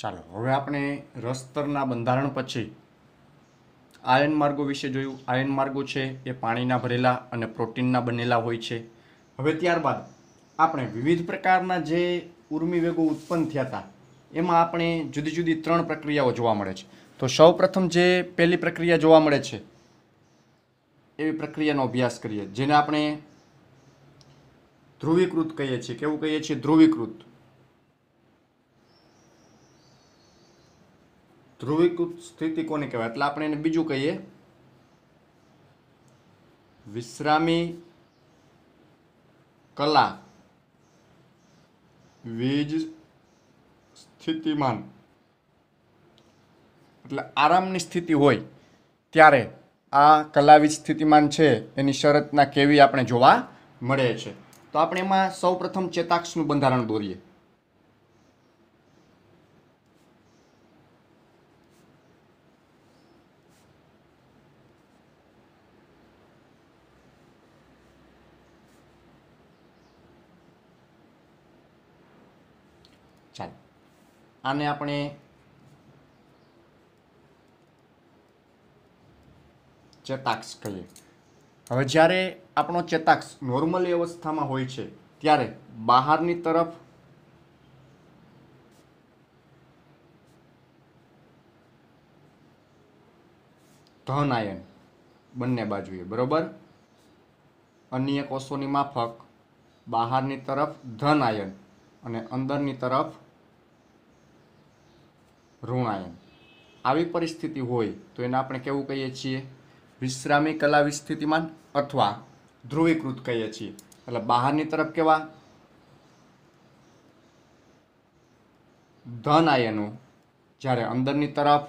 ચાલો હવે આપણે રસ્તરના બંધારણ પછી આયન માર્ગો વિશે જોયું આયન માર્ગો છે એ પાણીના ભરેલા અને પ્રોટીનના બનેલા હોય છે હવે ત્યારબાદ આપણે વિવિધ પ્રકારના જે ઉર્મી વેગો ઉત્પન્ન થયા હતા એમાં આપણે જુદી જુદી ત્રણ પ્રક્રિયાઓ જોવા મળે છે તો સૌ પ્રથમ જે પહેલી પ્રક્રિયા જોવા મળે છે એવી પ્રક્રિયાનો અભ્યાસ કરીએ જેને આપણે ધ્રુવીકૃત કહીએ છીએ કેવું કહીએ છીએ ધ્રુવીકૃત ધ્રુવીકૃત સ્થિતિ કોને કહેવાય એટલે આપણે એને બીજું કહીએ વિશ્રામી કલા વીજ સ્થિતિમાન એટલે આરામની સ્થિતિ હોય ત્યારે આ કલાવી સ્થિતિમાન છે એની શરતના કેવી આપણે જોવા મળે છે તો આપણે એમાં સૌ પ્રથમ ચેતાક્ષનું બંધારણ દોરીએ ચાલો આને આપણે ચેતાક્ષ કહીએ હવે જ્યારે આપણો ચેતાક્ષ નોર્મલ અવસ્થામાં હોય છે ત્યારે બહારની તરફ ધન આયન બંને બાજુએ બરોબર અન્ય કોષોની માફક બહારની તરફ ધન આયન અને અંદરની તરફ ઋણાયન આવી પરિસ્થિતિ હોય તો એને આપણે કેવું કહીએ છીએ વિશ્રામી કલા વિસ્થિતિમાન અથવા ધ્રુવીકૃત કહીએ છીએ એટલે બહારની તરફ કેવા ધન આયનો જ્યારે અંદરની તરફ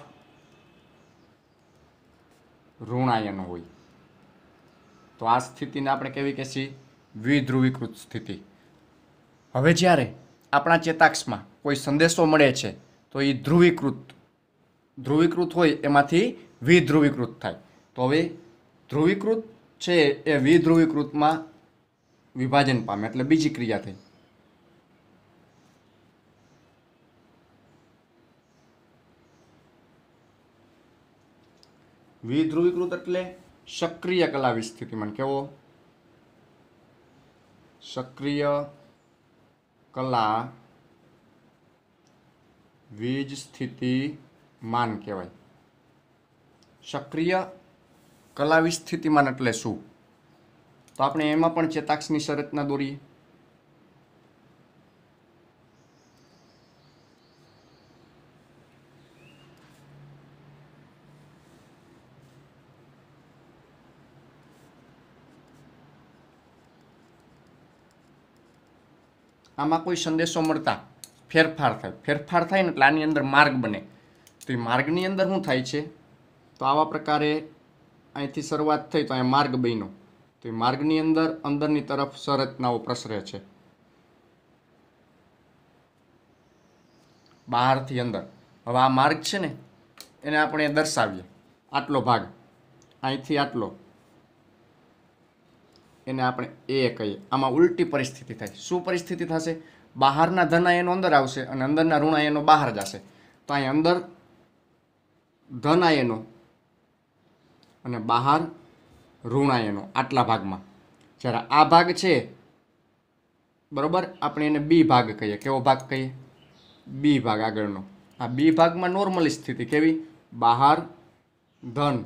ઋણાયન હોય તો આ સ્થિતિને આપણે કેવી છીએ વિધ્રુવીકૃત સ્થિતિ હવે જ્યારે આપણા ચેતાક્ષમાં કોઈ સંદેશો મળે છે તો એ ધ્રુવીકૃત ધ્રુવીકૃત હોય એમાંથી વિધ્રુવીકૃત થાય તો હવે ધ્રુવીકૃત છે એ વિધ્રુવીકૃતમાં વિભાજન પામે એટલે બીજી ક્રિયા થઈ વિધ્રુવીકૃત એટલે સક્રિય કલા સ્થિતિમાન કેવો સક્રિય કલા વીજ સ્થિતિ માન કહેવાય સક્રિય કલાવી સ્થિતિમાન એટલે શું તો આપણે એમાં પણ ચેતાક્ષની સંરચના દોરીએ આમાં કોઈ સંદેશો મળતા ફેરફાર થાય ફેરફાર થાય ને એટલે આની અંદર માર્ગ બને તો એ માર્ગની અંદર શું થાય છે તો આવા પ્રકારે અહીંથી શરૂઆત થઈ તો અહીંયા માર્ગ બન્યો તો એ માર્ગની અંદર અંદરની તરફ સંરચનાઓ પ્રસરે છે બહારથી અંદર હવે આ માર્ગ છે ને એને આપણે દર્શાવીએ આટલો ભાગ અહીંથી આટલો એને આપણે એ કહીએ આમાં ઉલટી પરિસ્થિતિ થાય શું પરિસ્થિતિ થશે બહારના ધન આયનો અંદર આવશે અને અંદરના ઋણ એનો બહાર જશે તો અહીં અંદર ધન આયનો અને બહાર ઋણ આયનો આટલા ભાગમાં જ્યારે આ ભાગ છે બરાબર આપણે એને બી ભાગ કહીએ કેવો ભાગ કહીએ બી ભાગ આગળનો આ બી ભાગમાં નોર્મલી સ્થિતિ કેવી બહાર ધન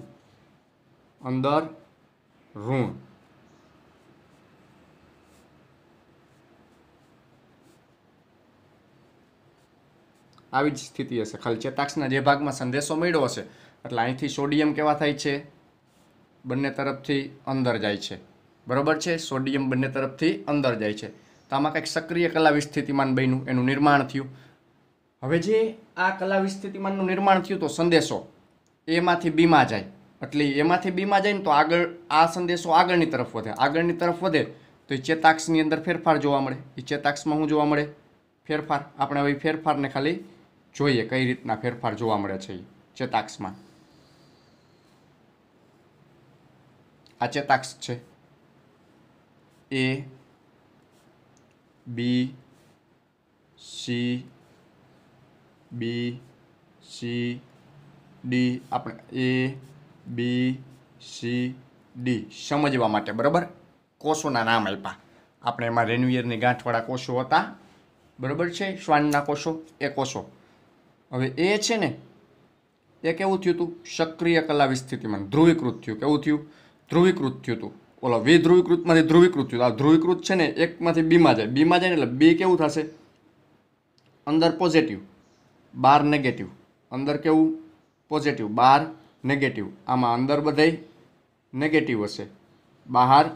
અંદર ઋણ આવી જ સ્થિતિ હશે ખાલી ચેતાક્ષના જે ભાગમાં સંદેશો મળ્યો હશે એટલે અહીંથી સોડિયમ કેવા થાય છે બંને તરફથી અંદર જાય છે બરાબર છે સોડિયમ બંને તરફથી અંદર જાય છે તો આમાં કંઈક સક્રિય કલા વિસ્થિતિમાન બન્યું એનું નિર્માણ થયું હવે જે આ કલા વિસ્થિતિમાનનું નિર્માણ થયું તો સંદેશો એમાંથી બીમાં જાય એટલે એમાંથી બીમાં જાય ને તો આગળ આ સંદેશો આગળની તરફ વધે આગળની તરફ વધે તો એ ચેતાક્ષની અંદર ફેરફાર જોવા મળે એ ચેતાક્ષમાં શું જોવા મળે ફેરફાર આપણે હવે ફેરફારને ખાલી જોઈએ કઈ રીતના ફેરફાર જોવા મળે છે ચેતાક્ષમાં આ ચેતાક્ષ છે A B C B C D આપણે એ બી સી ડી સમજવા માટે બરાબર કોષોના નામ આપ્યા આપણે એમાં રેન્યુયરની ગાંઠવાળા કોષો હતા બરાબર છે શ્વાનના કોષો એ કોષો હવે એ છે ને એ કેવું થયું હતું સક્રિય કલા વિસ્થિતિમાં ધ્રુવીકૃત થયું કેવું થયું ધ્રુવીકૃત થયું હતું ઓલો વિધ્રુવીકૃતમાંથી ધ્રુવીકૃત થયું આ ધ્રુવીકૃત છે ને એકમાંથી બીમાં જાય બીમાં જાય ને એટલે બી કેવું થશે અંદર પોઝિટિવ બાર નેગેટિવ અંદર કેવું પોઝિટિવ બાર નેગેટિવ આમાં અંદર બધાય નેગેટિવ હશે બહાર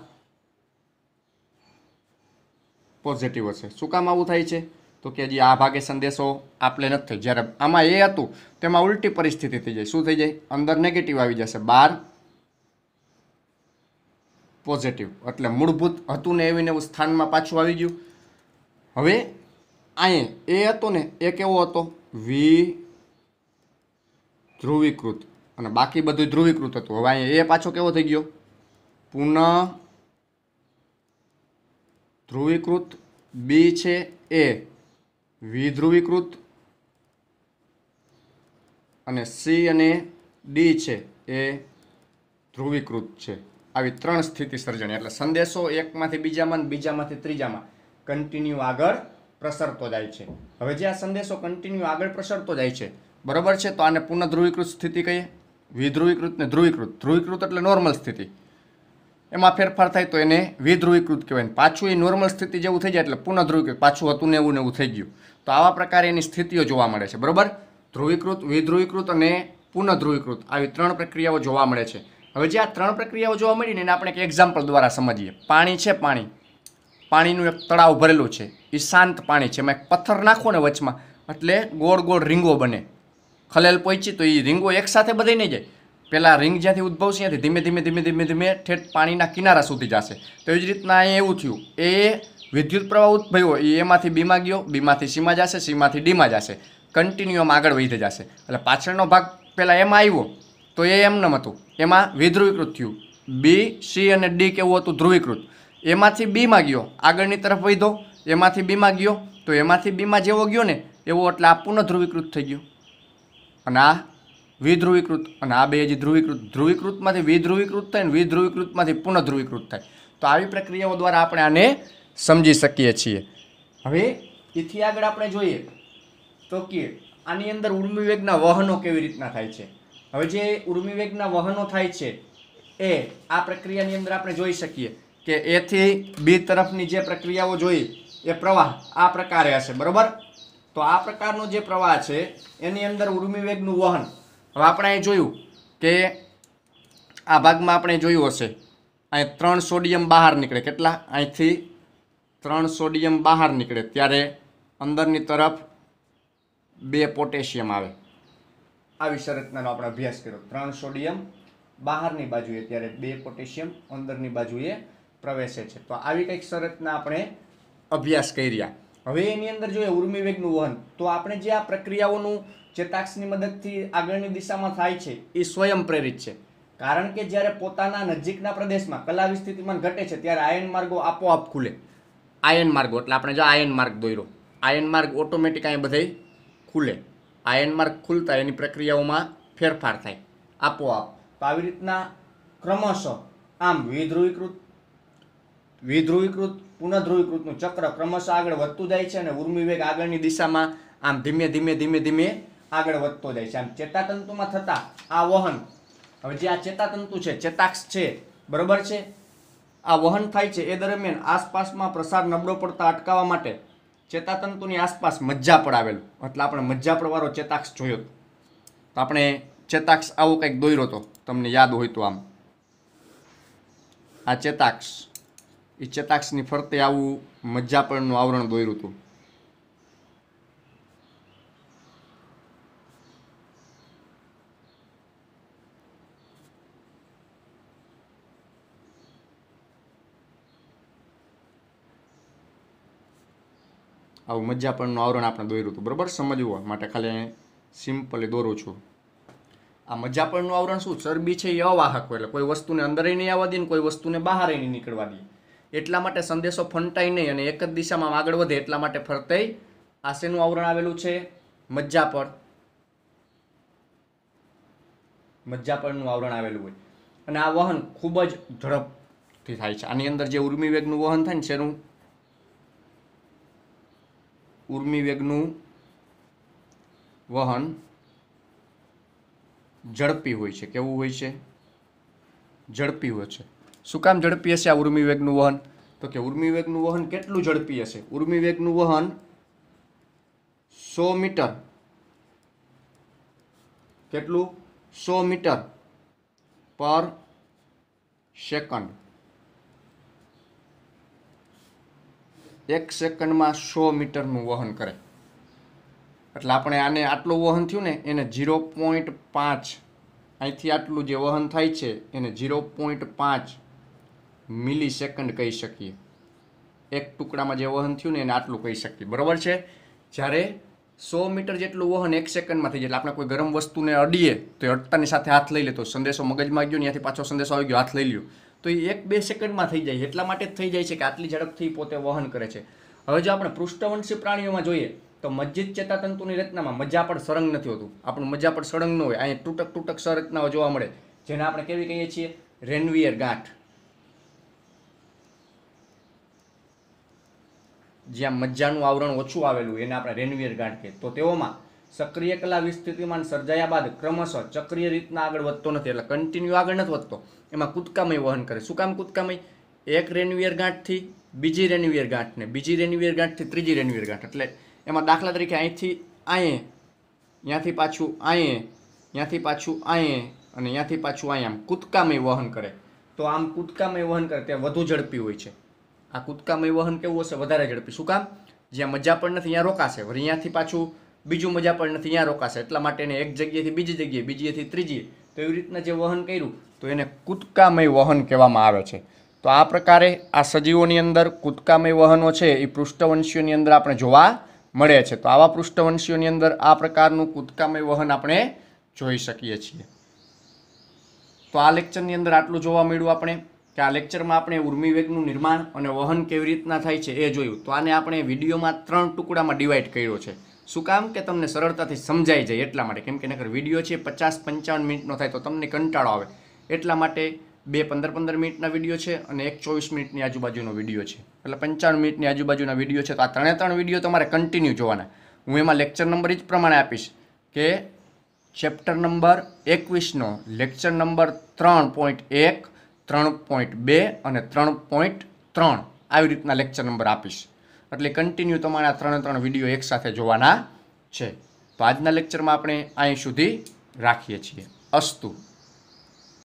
પોઝિટિવ હશે શું કામ આવું થાય છે તો કે હજી આ ભાગે સંદેશો આપલે નથી થઈ જ્યારે આમાં એ હતું તેમાં ઉલટી પરિસ્થિતિ થઈ જાય શું થઈ જાય અંદર નેગેટિવ આવી જશે બહાર પોઝિટિવ એટલે મૂળભૂત હતું ને એવીને એવું સ્થાનમાં પાછું આવી ગયું હવે અહીં એ હતો ને એ કેવો હતો વી ધ્રુવીકૃત અને બાકી બધું ધ્રુવીકૃત હતું હવે અહીંયા એ પાછો કેવો થઈ ગયો પુનઃ ધ્રુવીકૃત બી છે એ વિધ્રુવીકૃત અને સી અને ડી છે એ ધ્રુવીકૃત છે આવી ત્રણ સ્થિતિ સર્જણી એટલે સંદેશો એકમાંથી બીજામાં બીજામાંથી ત્રીજામાં કન્ટિન્યુ આગળ પ્રસરતો જાય છે હવે જે આ સંદેશો કન્ટિન્યુ આગળ પ્રસરતો જાય છે બરાબર છે તો આને પુનઃ ધ્રુવીકૃત સ્થિતિ કહીએ વિધ્રુવીકૃત ને ધ્રુવીકૃત ધ્રુવીકૃત એટલે નોર્મલ સ્થિતિ એમાં ફેરફાર થાય તો એને વિધ્રુવીકૃત કહેવાય પાછું એ નોર્મલ સ્થિતિ જેવું થઈ જાય એટલે પુનઃધ્રુવીકૃત પાછું હતું ને એવું ને એવું થઈ ગયું તો આવા પ્રકારે એની સ્થિતિઓ જોવા મળે છે બરાબર ધ્રુવીકૃત વિધ્રુવીકૃત અને પુનઃધ્રુવીકૃત આવી ત્રણ પ્રક્રિયાઓ જોવા મળે છે હવે જે આ ત્રણ પ્રક્રિયાઓ જોવા મળીને એને આપણે એક એક્ઝામ્પલ દ્વારા સમજીએ પાણી છે પાણી પાણીનું એક તળાવ ભરેલું છે એ શાંત પાણી છે એમાં એક પથ્થર નાખો ને વચમાં એટલે ગોળ ગોળ રીંગો બને ખલેલ પહોંચી તો એ રીંગો એકસાથે બધી નહીં જાય પહેલાં રિંગ જ્યાંથી ઉદ્ભવશે ત્યાંથી ધીમે ધીમે ધીમે ધીમે ધીમે ઠેઠ પાણીના કિનારા સુધી જશે તો એવી જ રીતના અહીંયા એવું થયું એ વિદ્યુત પ્રવાહ ઉદ્ભવ્યો એ એમાંથી બીમાં ગયો બીમાંથી સીમાં જશે સીમાંથી ડીમાં જશે કન્ટિન્યુ આમ આગળ વધી જશે એટલે પાછળનો ભાગ પહેલાં એમાં આવ્યો તો એ એમ નમ હતું એમાં વિધ્રુવીકૃત થયું બી સી અને ડી કેવું હતું ધ્રુવીકૃત એમાંથી બીમાં ગયો આગળની તરફ વધ્યો એમાંથી બીમાં ગયો તો એમાંથી બીમાં જેવો ગયો ને એવો એટલે આ પુનઃ ધ્રુવીકૃત થઈ ગયો અને આ વિધ્રુવીકૃત અને આ બે જે ધ્રુવીકૃત ધ્રુવીકૃતમાંથી વિધ્રુવીકૃત થાય અને વિધ્રુવીકૃતમાંથી પુનઃધ્રુવીકૃત થાય તો આવી પ્રક્રિયાઓ દ્વારા આપણે આને સમજી શકીએ છીએ હવે એથી આગળ આપણે જોઈએ તો કે આની અંદર ઉર્મિવેગના વહનો કેવી રીતના થાય છે હવે જે ઉર્મિવેગના વહનો થાય છે એ આ પ્રક્રિયાની અંદર આપણે જોઈ શકીએ કે એથી બી તરફની જે પ્રક્રિયાઓ જોઈ એ પ્રવાહ આ પ્રકારે હશે બરાબર તો આ પ્રકારનો જે પ્રવાહ છે એની અંદર ઉર્મિવેગનું વહન હવે આપણે અહીં જોયું કે આ ભાગમાં આપણે જોયું હશે અહીં ત્રણ સોડિયમ બહાર નીકળે કેટલા અહીંથી ત્રણ સોડિયમ બહાર નીકળે ત્યારે અંદરની તરફ બે પોટેશિયમ આવે આવી સંરચનાનો આપણે અભ્યાસ કર્યો ત્રણ સોડિયમ બહારની બાજુએ ત્યારે બે પોટેશિયમ અંદરની બાજુએ પ્રવેશે છે તો આવી કંઈક સંરચના આપણે અભ્યાસ કર્યા હવે એની અંદર જોઈએ ઉર્મી વેગનું વહન તો આપણે જે આ પ્રક્રિયાઓનું ચેતાક્ષની મદદથી આગળની દિશામાં થાય છે એ સ્વયં પ્રેરિત છે કારણ કે જ્યારે પોતાના નજીકના પ્રદેશમાં કલા વિસ્થિતિમાં ઘટે છે ત્યારે આયન માર્ગો આપોઆપ ખુલે આયન માર્ગો એટલે આપણે જો આયન માર્ગ દોર્યો આયન માર્ગ ઓટોમેટિક અહીં બધે ખુલે આયન માર્ગ ખુલતા એની પ્રક્રિયાઓમાં ફેરફાર થાય આપોઆપ તો આવી રીતના ક્રમશઃ આમ વિધ્રુવીકૃત વિધ્રુવીકૃત પુનઃધ્રુવીકૃતનું ચક્ર ક્રમશઃ આગળ વધતું જાય છે અને ઉર્મી આગળની દિશામાં આમ ધીમે ધીમે ધીમે ધીમે આગળ વધતો જાય છે આમ ચેતાતંતુમાં થતા આ વહન હવે જે આ ચેતાતંતુ છે ચેતાક્ષ છે બરાબર છે આ વહન થાય છે એ દરમિયાન આસપાસમાં પ્રસાર નબળો પડતા અટકાવવા માટે ચેતાતંતુની આસપાસ મજ્જા પડાવેલું એટલે આપણે મજ્જા મજ્જાપડવાળો ચેતાક્ષ જોયો તો આપણે ચેતાક્ષ આવો કંઈક દોર્યો હતો તમને યાદ હોય તો આમ આ ચેતાક્ષ એ ચેતાક્ષની ફરતે આવું મજ્જાપણનું આવરણ દોર્યું હતું આવું મજ્જાપણનું આવરણ આપણે દોર્યું હતું બરાબર સમજવા માટે ખાલી સિમ્પલી દોરું છું આ મજ્જાપણનું આવરણ શું ચરબી છે એ અવાહક એટલે કોઈ વસ્તુને અંદર નહીં આવવા દે ને કોઈ વસ્તુને બહાર નહીં નીકળવા દે એટલા માટે સંદેશો ફંટાઈ નહીં અને એક જ દિશામાં આગળ વધે એટલા માટે ફરતેય આ શેનું આવરણ આવેલું છે મજ્જા પર મજ્જા પરનું આવરણ આવેલું હોય અને આ વહન ખૂબ જ ઝડપથી થાય છે આની અંદર જે ઉર્મી વેગનું વહન થાય ને શેનું ઉર્મી વેગનું વહન ઝડપી હોય છે કેવું હોય છે ઝડપી હોય છે શું કામ ઝડપી હશે આ ઉર્મિવેગનું વહન તો કે ઉર્મિવેગનું વહન કેટલું ઝડપી હશે ઉર્મિવેગનું વહન સો મીટર કેટલું સો મીટર પર સેકન્ડ એક સેકન્ડમાં સો મીટરનું વહન કરે એટલે આપણે આને આટલું વહન થયું ને એને ઝીરો પોઈન્ટ પાંચ અહીંથી આટલું જે વહન થાય છે એને ઝીરો પોઈન્ટ પાંચ મિલી સેકન્ડ કહી શકીએ એક ટુકડામાં જે વહન થયું ને એને આટલું કહી શકીએ બરાબર છે જ્યારે સો મીટર જેટલું વહન એક સેકન્ડમાં થઈ જાય એટલે આપણે કોઈ ગરમ વસ્તુને અડીએ તો એ અડતાની સાથે હાથ લઈ લે તો સંદેશો મગજમાં ગયો ને ત્યાંથી પાછો સંદેશો આવી ગયો હાથ લઈ લ્યો તો એ એક બે સેકન્ડમાં થઈ જાય એટલા માટે જ થઈ જાય છે કે આટલી ઝડપથી પોતે વહન કરે છે હવે જો આપણે પૃષ્ઠવંશી પ્રાણીઓમાં જોઈએ તો મજ્જિત ચેતાતંતુની રચનામાં મજા પણ સળંગ નથી હોતું આપણું મજા પણ સળંગ ન હોય અહીં તૂટક તૂટક સંરચનાઓ જોવા મળે જેને આપણે કેવી કહીએ છીએ રેનવિયર ગાંઠ જ્યાં મજ્જાનું આવરણ ઓછું આવેલું એને આપણે રેનવિયર ગાંઠ કે તો તેઓમાં સક્રિય કલા વિસ્તૃતિમાન સર્જાયા બાદ ક્રમશઃ ચક્રિય રીતના આગળ વધતો નથી એટલે કન્ટિન્યુ આગળ નથી વધતો એમાં કૂદકામય વહન કરે શું કામ કૂદકામય એક રેનવિયર ગાંઠથી બીજી રેનવિયર ગાંઠને બીજી રેનવીયર ગાંઠથી ત્રીજી રેનવિયર ગાંઠ એટલે એમાં દાખલા તરીકે અહીંથી આયે ત્યાંથી પાછું આયે ત્યાંથી પાછું આયે અને ત્યાંથી પાછું આયે આમ કૂદકામય વહન કરે તો આમ કૂદકામય વહન કરે તે વધુ ઝડપી હોય છે આ કૂદકામય વહન કેવું હશે વધારે ઝડપી શું કામ જ્યાં મજા પણ નથી ત્યાં રોકાશે અહીંયાથી પાછું બીજું મજા પણ નથી ત્યાં રોકાશે એટલા માટે એને એક જગ્યાએથી બીજી જગ્યાએ બીજીએથી ત્રીજી તો એવી રીતના જે વહન કર્યું તો એને કૂદકામય વહન કહેવામાં આવે છે તો આ પ્રકારે આ સજીવોની અંદર કૂદકામય વહનો છે એ પૃષ્ઠવંશીઓની અંદર આપણે જોવા મળે છે તો આવા પૃષ્ઠવંશીઓની અંદર આ પ્રકારનું કૂદકામય વહન આપણે જોઈ શકીએ છીએ તો આ લેક્ચરની અંદર આટલું જોવા મળ્યું આપણે કે આ લેક્ચરમાં આપણે ઉર્મિવેગનું નિર્માણ અને વહન કેવી રીતના થાય છે એ જોયું તો આને આપણે વિડીયોમાં ત્રણ ટુકડામાં ડિવાઈડ કર્યો છે શું કામ કે તમને સરળતાથી સમજાઈ જાય એટલા માટે કેમ કે નકર વિડીયો છે પચાસ પંચાવન મિનિટનો થાય તો તમને કંટાળો આવે એટલા માટે બે પંદર પંદર મિનિટના વિડીયો છે અને એક ચોવીસ મિનિટની આજુબાજુનો વિડીયો છે એટલે પંચાવન મિનિટની આજુબાજુના વિડીયો છે તો આ ત્રણે ત્રણ વિડીયો તમારે કન્ટિન્યુ જોવાના હું એમાં લેક્ચર નંબર જ પ્રમાણે આપીશ કે ચેપ્ટર નંબર એકવીસનો લેક્ચર નંબર ત્રણ પોઈન્ટ એક ત્રણ પોઈન્ટ બે અને ત્રણ પોઈન્ટ ત્રણ આવી રીતના લેક્ચર નંબર આપીશ એટલે કન્ટિન્યુ તમારા ત્રણે ત્રણ વિડીયો એકસાથે જોવાના છે તો આજના લેક્ચરમાં આપણે અહીં સુધી રાખીએ છીએ અસ્તુ